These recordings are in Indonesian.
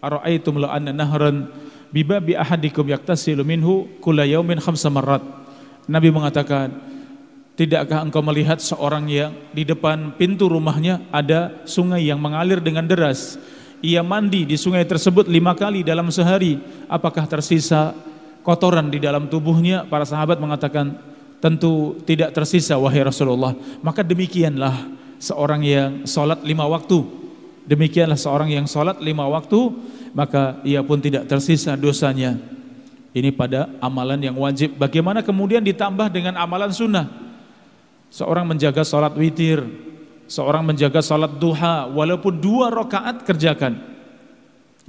ara'aitum la anna nahran bibabi ahadikum yaktasilu minhu kula yaumin khamsa marrat. Nabi mengatakan, tidakkah engkau melihat seorang yang di depan pintu rumahnya ada sungai yang mengalir dengan deras? Ia mandi di sungai tersebut lima kali dalam sehari. Apakah tersisa kotoran di dalam tubuhnya? Para sahabat mengatakan, tentu tidak tersisa wahai Rasulullah. Maka demikianlah seorang yang sholat lima waktu Demikianlah seorang yang sholat lima waktu, maka ia pun tidak tersisa dosanya. Ini pada amalan yang wajib. Bagaimana kemudian ditambah dengan amalan sunnah? Seorang menjaga sholat witir, seorang menjaga sholat duha, walaupun dua rakaat kerjakan.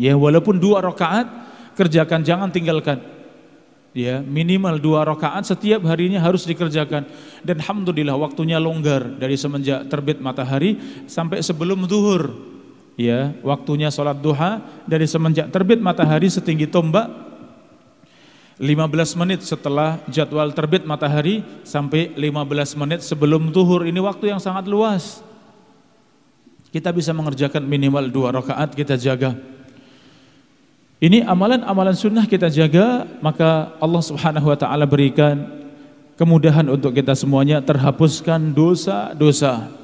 Ya, walaupun dua rakaat kerjakan, jangan tinggalkan. Ya, minimal dua rakaat setiap harinya harus dikerjakan. Dan alhamdulillah waktunya longgar dari semenjak terbit matahari sampai sebelum zuhur ya waktunya sholat duha dari semenjak terbit matahari setinggi tombak 15 menit setelah jadwal terbit matahari sampai 15 menit sebelum zuhur ini waktu yang sangat luas kita bisa mengerjakan minimal dua rakaat kita jaga ini amalan-amalan sunnah kita jaga maka Allah subhanahu wa ta'ala berikan kemudahan untuk kita semuanya terhapuskan dosa-dosa